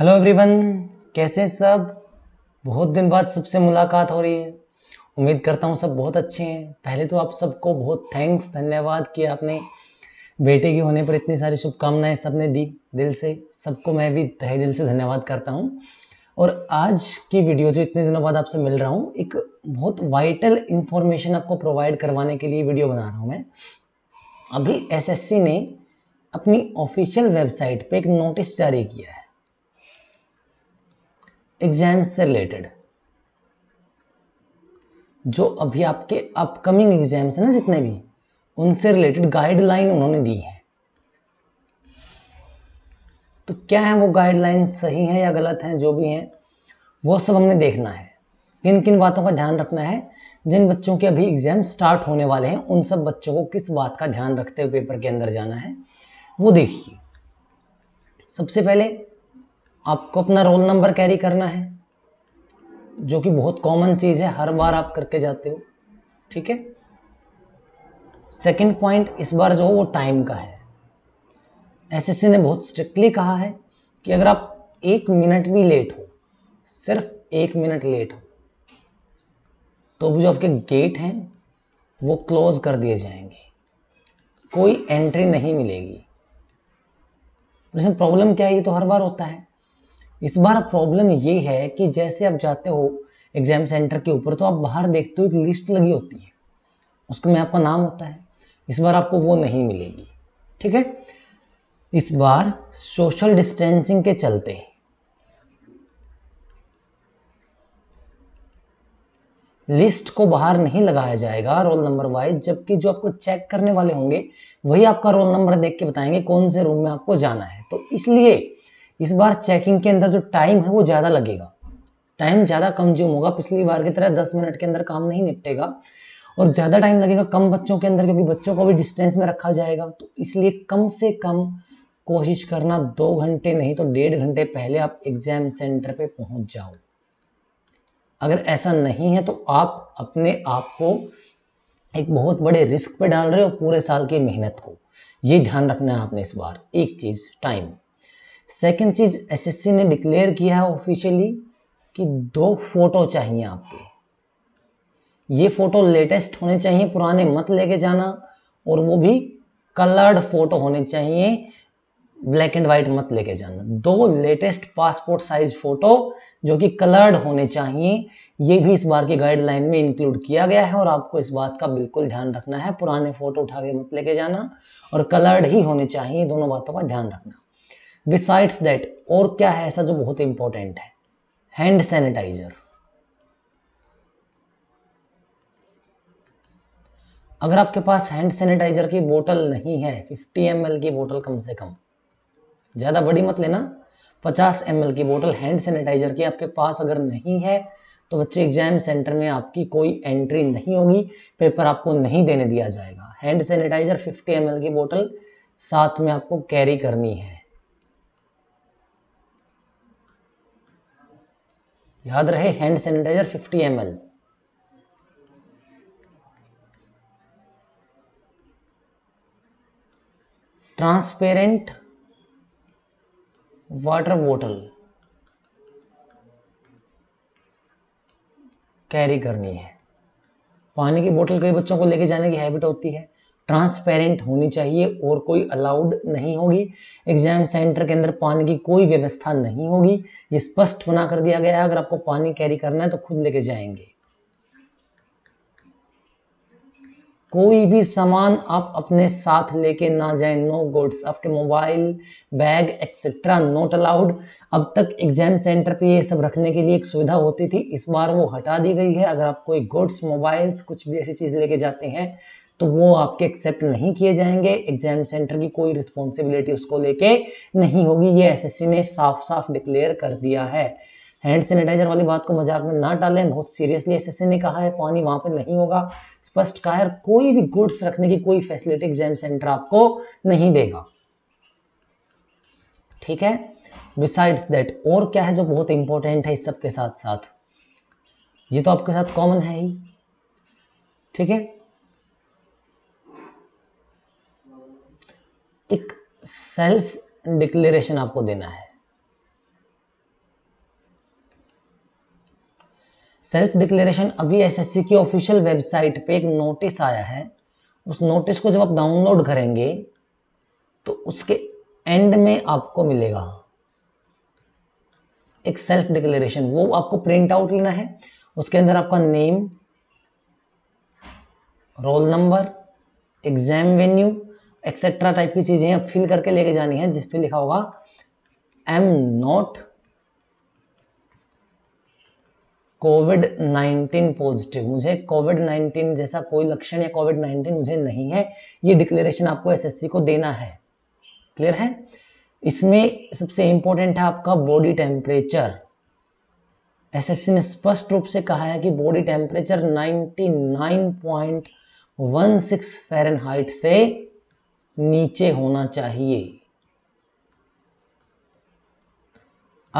hello everyone कैसे सब बहुत दिन बाद सबसे मुलाकात हो रही है उम्मीद करता हूँ सब बहुत अच्छे हैं पहले तो आप सबको बहुत थैंक्स धन्यवाद कि आपने बेटे के होने पर इतनी सारी शुभकामनाएं सबने दी दिल से सबको मैं भी तहे दिल से धन्यवाद करता हूँ और आज की वीडियो जो इतने दिनों बाद आपसे मिल रहा हूँ एक बहुत वाइटल इन्फॉर्मेशन आपको प्रोवाइड करवाने के लिए वीडियो बना रहा हूँ मैं अभी एसएससी ने अपनी ऑफिशियल वेबसाइट पे एक नोटिस जारी किया है एग्जाम से रिलेटेड जो अभी आपके अपकमिंग एग्जाम्स हैं ना जितने भी उनसे रिलेटेड गाइडलाइन उन्होंने दी है तो क्या है वो गाइडलाइन सही है या गलत है जो भी है वो सब हमने देखना है किन किन बातों का ध्यान रखना है जिन बच्चों के अभी एग्जाम स्टार्ट होने वाले हैं उन सब बच्चों को किस बात का ध्यान रखते हुए पेपर के अंदर जाना है वो देखिए सबसे पहले आपको अपना रोल नंबर कैरी करना है जो कि बहुत कॉमन चीज़ है हर बार आप करके जाते हो ठीक है सेकंड पॉइंट इस बार जो वो टाइम का है एसएससी ने बहुत स्ट्रिक्टली कहा है कि अगर आप एक मिनट भी लेट हो सिर्फ एक मिनट लेट हो तो जो आपके गेट हैं वो क्लोज कर दिए जाएंगे कोई एंट्री नहीं मिलेगी प्रॉब्लम क्या है ये तो हर बार होता है इस बार प्रॉब्लम ये है कि जैसे आप जाते हो एग्जाम सेंटर के ऊपर तो आप बाहर देखते हो एक लिस्ट लगी होती है उसमें आपका नाम होता है इस बार आपको वो नहीं मिलेगी ठीक है इस बार सोशल डिस्टेंसिंग के चलते लिस्ट को बाहर नहीं लगाया जाएगा रोल नंबर वाइज जबकि जो आपको चेक करने वाले होंगे वही आपका रोल नंबर देख के बताएंगे कौन से रूम में आपको जाना है तो इसलिए इस बार चेकिंग के अंदर जो टाइम है वो ज़्यादा लगेगा टाइम ज़्यादा कंज्यूम होगा पिछली बार की तरह दस मिनट के अंदर काम नहीं निपटेगा और ज़्यादा टाइम लगेगा कम बच्चों के अंदर क्योंकि बच्चों को भी डिस्टेंस में रखा जाएगा तो इसलिए कम से कम कोशिश करना दो घंटे नहीं तो डेढ़ घंटे पहले आप एग्ज़ाम सेंटर पे पहुंच जाओ अगर ऐसा नहीं है तो आप अपने आप को एक बहुत बड़े रिस्क पे डाल रहे हो पूरे साल की मेहनत को ये ध्यान रखना है आपने इस बार एक चीज़ टाइम सेकंड चीज एसएससी ने डिक्लेयर किया है ऑफिशियली कि दो फोटो चाहिए आपके ये फोटो लेटेस्ट होने चाहिए पुराने मत लेके जाना और वो भी कलर्ड फोटो होने चाहिए ब्लैक एंड व्हाइट मत लेके जाना दो लेटेस्ट पासपोर्ट साइज फोटो जो कि कलर्ड होने चाहिए ये भी इस बार की गाइडलाइन में इंक्लूड किया गया है और आपको इस बात का बिल्कुल ध्यान रखना है पुराने फोटो उठा के मत लेके जाना और कलर्ड ही होने चाहिए दोनों बातों का ध्यान रखना बिसाइड्स दैट और क्या है ऐसा जो बहुत इंपॉर्टेंट है हैंड सैनिटाइजर अगर आपके पास हैंड सैनिटाइजर की बोतल नहीं है 50 एम की बोतल कम से कम ज़्यादा बड़ी मत लेना 50 एम की बोतल हैंड सैनिटाइजर की आपके पास अगर नहीं है तो बच्चे एग्जाम सेंटर में आपकी कोई एंट्री नहीं होगी पेपर आपको नहीं देने दिया जाएगा हैंड सैनिटाइजर 50 एम की बोतल साथ में आपको कैरी करनी है याद रहे hand sanitiser 50 M transparent water बोतल कैरी करनी है पानी की बोतल कई बच्चों को लेके जाने की हैबिट होती है ट्रांसपेरेंट होनी चाहिए और कोई अलाउड नहीं होगी एग्जाम सेंटर के अंदर पानी की कोई व्यवस्था नहीं होगी ये स्पष्ट बना कर दिया गया है अगर आपको पानी कैरी करना है तो खुद लेके जाएंगे कोई भी सामान आप अपने साथ लेके ना जाए नो गुड्स आपके mobile bag etcetera not allowed अब तक एग्जाम सेंटर पे ये सब रखने के लिए एक सुविधा होती थी इस बार वो हटा दी गई है अगर आप कोई गुड्स मोबाइल्स कुछ भी ऐसी चीज़ लेके जाते हैं तो वो आपके एक्सेप्ट नहीं किए जाएंगे एग्जाम सेंटर की कोई रिस्पॉन्सिबिलिटी उसको लेके नहीं होगी ये एसएससी ने साफ साफ डिक्लेयर कर दिया है हैंड सैनिटाइजर वाली बात को मजाक में ना डालें बहुत सीरियसली एसएससी ने कहा है पानी वहां पे नहीं होगा स्पष्ट कहा है कोई भी गुड्स रखने की कोई फैसिलिटी एग्जाम सेंटर आपको नहीं देगा ठीक है बिसाइड्स दैट और क्या है जो बहुत इंपॉर्टेंट है इस सबके साथ साथ ये तो आपके साथ कॉमन है ही ठीक है एक सेल्फ डिक्लेरेशन आपको देना है सेल्फ डिक्लेरेशन अभी एसएससी की ऑफिशियल वेबसाइट पे एक नोटिस आया है उस नोटिस को जब आप डाउनलोड करेंगे तो उसके एंड में आपको मिलेगा एक सेल्फ डिक्लेरेशन वो आपको प्रिंट आउट लेना है उसके अंदर आपका name roll number exam venue etcetera type की चीज़ें हैं फिल करके लेके जानी है जिसमें लिखा होगा एम नॉट कोविड 19 पॉजिटिव मुझे कोविड 19 जैसा कोई लक्षण या कोविड 19 मुझे नहीं है ये डिक्लेरेशन आपको एसएससी को देना है क्लियर है इसमें सबसे इंपॉर्टेंट है आपका बॉडी टेम्परेचर एसएससी ने स्पष्ट रूप से कहा है कि बॉडी टेम्परेचर 99.16 फारेनहाइट से नीचे होना चाहिए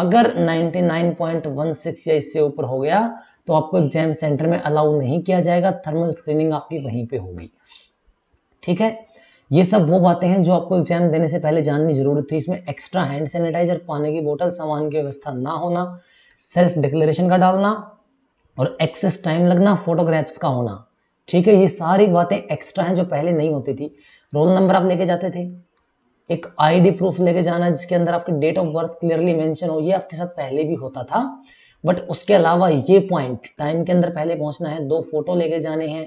अगर 99.16 या इससे ऊपर हो गया तो आपको एग्जाम सेंटर में अलाउ नहीं किया जाएगा थर्मल स्क्रीनिंग आपकी वहीं पे होगी ठीक है ये सब वो बातें हैं जो आपको एग्जाम देने से पहले जाननी जरूरत थी इसमें एक्स्ट्रा हैंड सैनिटाइजर पानी की बोतल सामान की व्यवस्था ना होना सेल्फ डिक्लेरेशन का डालना और एक्सेस टाइम लगना फोटोग्राफ्स का होना ठीक है ये सारी बातें एक्स्ट्रा हैं जो पहले नहीं होती थी रोल नंबर आप लेके जाते थे एक आईडी प्रूफ लेके जाना जिसके अंदर आपकी date of birth clearly mention हो ये आपके साथ पहले भी होता था बट उसके अलावा ये पॉइंट टाइम के अंदर पहले पहुंचना है दो फोटो लेके जाने हैं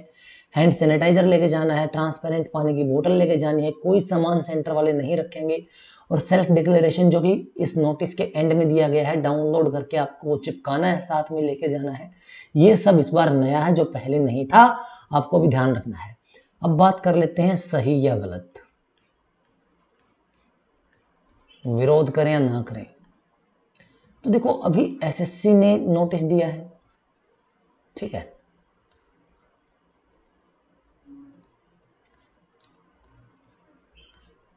हैंड सैनिटाइजर लेके जाना है ट्रांसपेरेंट पानी की बोतल लेके जानी है कोई सामान सेंटर वाले नहीं रखेंगे और सेल्फ डिक्लेरेशन जो कि इस नोटिस के एंड में दिया गया है डाउनलोड करके आपको वो चिपकाना है साथ में लेके जाना है ये सब इस बार नया है जो पहले नहीं था आपको भी ध्यान रखना है अब बात कर लेते हैं सही या गलत विरोध करें या ना करें तो देखो अभी एसएससी ने नोटिस दिया है ठीक है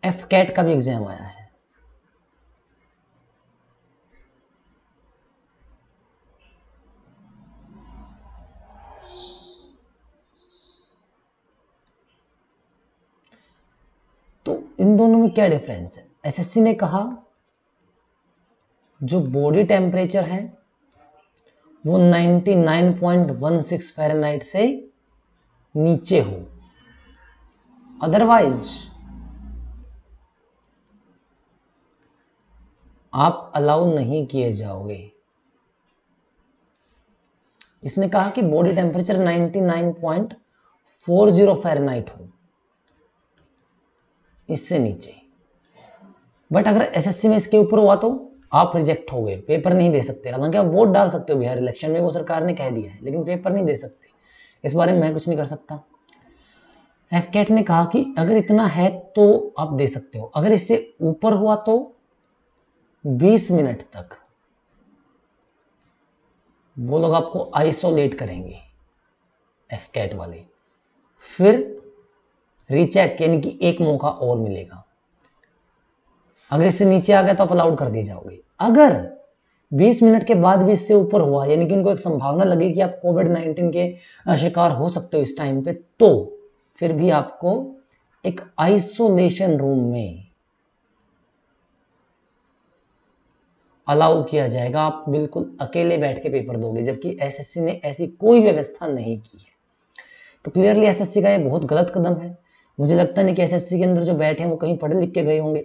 एफ कैट का भी एग्जाम आया है दोनों में क्या डिफरेंस है एसएससी ने कहा जो बॉडी टेम्परेचर है वो 99.16 फ़ारेनहाइट से नीचे हो अदरवाइज आप अलाउ नहीं किए जाओगे इसने कहा कि बॉडी टेम्परेचर 99.40 फ़ारेनहाइट हो इससे नीचे बट अगर एसएससी में इसके ऊपर हुआ तो आप रिजेक्ट हो गए पेपर नहीं दे सकते हालांकि आप वोट डाल सकते हो बिहार इलेक्शन में वो सरकार ने कह दिया है लेकिन पेपर नहीं दे सकते इस बारे में मैं कुछ नहीं कर सकता एफ कैट ने कहा कि अगर इतना है तो आप दे सकते हो अगर इससे ऊपर हुआ तो 20 मिनट तक वो लोग आपको आइसोलेट करेंगे एफ कैट वाले फिर रीचेक यानी कि एक मौका और मिलेगा अगर इससे नीचे आ गया तो आप अलाउड कर दिए जाओगे अगर 20 मिनट के बाद भी इससे ऊपर हुआ यानी कि उनको एक संभावना लगी कि आप कोविड 19 के शिकार हो सकते हो इस टाइम पे तो फिर भी आपको एक आइसोलेशन रूम में अलाउ किया जाएगा आप बिल्कुल अकेले बैठ के पेपर दोगे जबकि एसएससी ने ऐसी कोई व्यवस्था नहीं की है तो क्लियरली एसएससी का ये बहुत गलत कदम है मुझे लगता नहीं कि एस एस के अंदर जो बैठे हैं वो कहीं पढ़े लिख के गए होंगे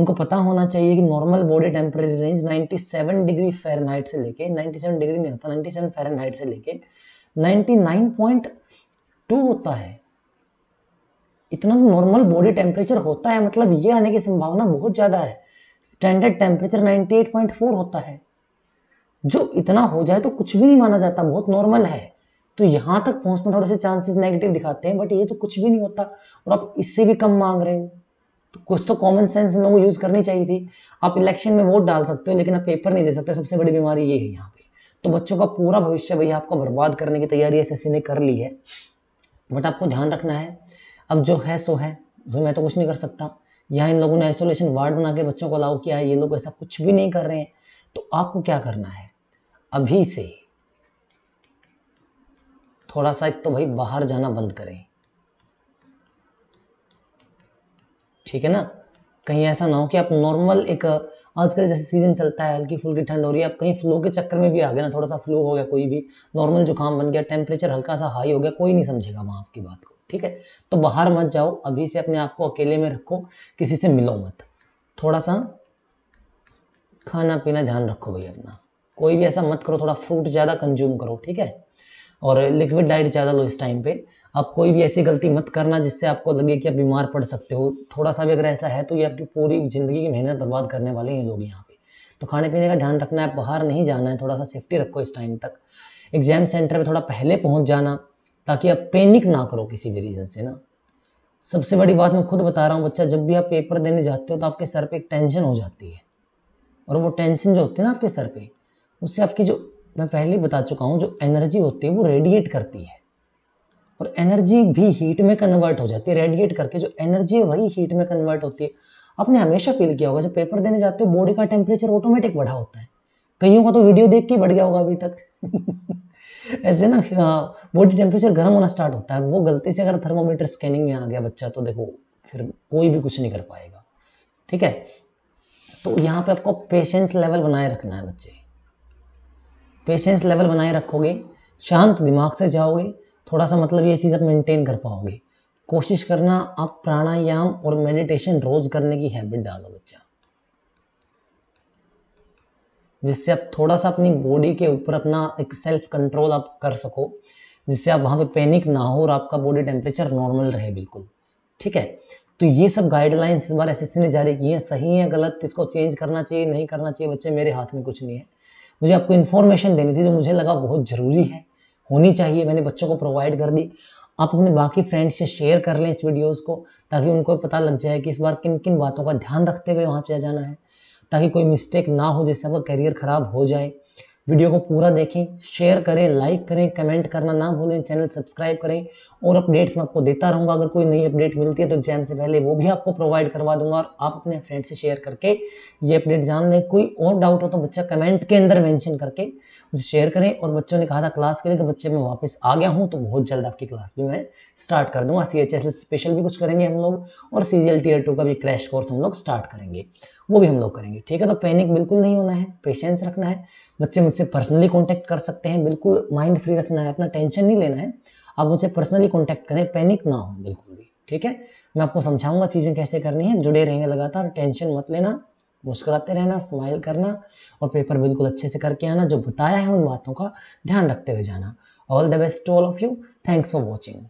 उनको पता होना चाहिए कि normal body temporary range 97 degree Fahrenheit से लेके 97 डिग्री नहीं होता 97 सेवन फ़ारेनहाइट से लेके 99.2 होता है इतना तो नॉर्मल बॉडी टेम्परेचर होता है मतलब ये आने की संभावना बहुत ज़्यादा है स्टैंडर्ड टेम्परेचर 98.4 होता है जो इतना हो जाए तो कुछ भी नहीं माना जाता बहुत नॉर्मल है तो यहां तक पहुंचना थोड़े से चांसेस नेगेटिव दिखाते हैं बट ये तो कुछ भी नहीं होता और आप इससे भी कम मांग रहे हो तो कुछ तो कॉमन सेंस इन लोगों को यूज़ करनी चाहिए थी आप इलेक्शन में वोट डाल सकते हो लेकिन आप पेपर नहीं दे सकते सबसे बड़ी बीमारी ये है यहाँ पे तो बच्चों का पूरा भविष्य भैया आपको बर्बाद करने की तैयारी एस ने कर ली है बट आपको ध्यान रखना है अब जो है सो है जो मैं तो कुछ नहीं कर सकता यहाँ इन लोगों ने आइसोलेशन वार्ड बना के बच्चों को अलाउ किया है ये लोग ऐसा कुछ भी नहीं कर रहे हैं तो आपको क्या करना है अभी से ही थोड़ा सा एक तो भाई बाहर जाना बंद करें ठीक है ना कहीं ऐसा ना हो कि आप नॉर्मल एक आजकल जैसे सीजन चलता है हल्की फुल्की ठंड हो रही है आप कहीं फ्लू के चक्कर में भी आ गए ना थोड़ा सा फ्लू हो गया कोई भी नॉर्मल जुकाम बन गया टेम्परेचर हल्का सा हाई हो गया कोई नहीं समझेगा वहाँ आपकी बात को ठीक है तो बाहर मत जाओ अभी से अपने आप को अकेले में रखो किसी से मिलो मत थोड़ा सा खाना पीना ध्यान रखो भाई अपना कोई भी ऐसा मत करो थोड़ा फ्रूट ज़्यादा कंज्यूम करो ठीक है और लिक्विड डाइट ज़्यादा लो इस टाइम पे आप कोई भी ऐसी गलती मत करना जिससे आपको लगे कि आप बीमार पड़ सकते हो थोड़ा सा भी अगर ऐसा है तो ये आपकी पूरी ज़िंदगी की मेहनत बर्बाद करने वाले हैं लोग यहाँ पे तो खाने पीने का ध्यान रखना है बाहर नहीं जाना है थोड़ा सा सेफ्टी रखो इस टाइम तक एग्ज़ाम सेंटर पर थोड़ा पहले पहुँच जाना ताकि आप पैनिक ना करो किसी भी रीज़न से ना सबसे बड़ी बात मैं खुद बता रहा हूँ बच्चा जब भी आप पेपर देने जाते हो तो आपके सर पर एक टेंशन हो जाती है और वो टेंशन जो होती है ना आपके सर पर उससे आपकी जो मैं पहले बता चुका हूँ जो एनर्जी होती है वो रेडिएट करती है और एनर्जी भी हीट में कन्वर्ट हो जाती है रेडिएट करके जो एनर्जी है वही हीट में कन्वर्ट होती है आपने हमेशा फील किया होगा जब पेपर देने जाते हो बॉडी का टेम्परेचर ऑटोमेटिक बढ़ा होता है कईयों का तो वीडियो देख के बढ़ गया होगा अभी तक ऐसे ना बॉडी टेम्परेचर हाँ, गर्म होना स्टार्ट होता है वो गलती से अगर थर्मोमीटर स्कैनिंग में आ गया बच्चा तो देखो फिर कोई भी कुछ नहीं कर पाएगा ठीक है तो यहाँ पे आपको पेशेंस लेवल बनाए रखना है बच्चे पेशेंस लेवल बनाए रखोगे शांत दिमाग से जाओगे थोड़ा सा मतलब ये चीज़ आप मेंटेन कर पाओगे कोशिश करना आप प्राणायाम और मेडिटेशन रोज करने की हैबिट डालो बच्चा जिससे आप थोड़ा सा अपनी बॉडी के ऊपर अपना एक सेल्फ कंट्रोल आप कर सको जिससे आप वहाँ पे पैनिक ना हो और आपका बॉडी टेम्परेचर नॉर्मल रहे बिल्कुल ठीक है तो ये सब गाइडलाइंस इस बार एस ने जारी की हैं सही है गलत इसको चेंज करना चाहिए नहीं करना चाहिए बच्चे मेरे हाथ में कुछ नहीं है मुझे आपको इन्फॉर्मेशन देनी थी जो मुझे लगा बहुत ज़रूरी है होनी चाहिए मैंने बच्चों को प्रोवाइड कर दी आप अपने बाकी फ्रेंड्स से शेयर कर लें इस वीडियोस को ताकि उनको पता लग जाए कि इस बार किन किन बातों का ध्यान रखते हुए वहाँ पर जाना है ताकि कोई मिस्टेक ना हो जिससे आपका करियर ख़राब हो जाए वीडियो को पूरा देखें शेयर करें लाइक करें कमेंट करना ना भूलें चैनल सब्सक्राइब करें और अपडेट्स मैं आपको देता रहूंगा अगर कोई नई अपडेट मिलती है तो एग्जाम से पहले वो भी आपको प्रोवाइड करवा दूंगा और आप अपने फ्रेंड से शेयर करके ये अपडेट जान लें कोई और डाउट हो तो बच्चा कमेंट के अंदर मैंशन करके मुझे शेयर करें और बच्चों ने कहा था क्लास के लिए तो बच्चे मैं वापस आ गया हूँ तो बहुत जल्द आपकी क्लास भी मैं स्टार्ट कर दूंगा सी एच स्पेशल भी कुछ करेंगे हम लोग और सी जी टीयर टू का भी क्रैश कोर्स हम लोग स्टार्ट करेंगे वो भी हम लोग करेंगे ठीक है तो पैनिक बिल्कुल नहीं होना है पेशेंस रखना है बच्चे मुझसे पर्सनली कॉन्टैक्ट कर सकते हैं बिल्कुल माइंड फ्री रखना है अपना टेंशन नहीं लेना है आप मुझसे पर्सनली कॉन्टैक्ट करें पैनिक ना हो बिल्कुल भी ठीक है मैं आपको समझाऊंगा चीज़ें कैसे करनी है जुड़े रहेंगे लगातार टेंशन मत लेना मुस्कुराते रहना स्माइल करना और पेपर बिल्कुल अच्छे से करके आना जो बताया है उन बातों का ध्यान रखते हुए जाना all the best to all of you thanks for watching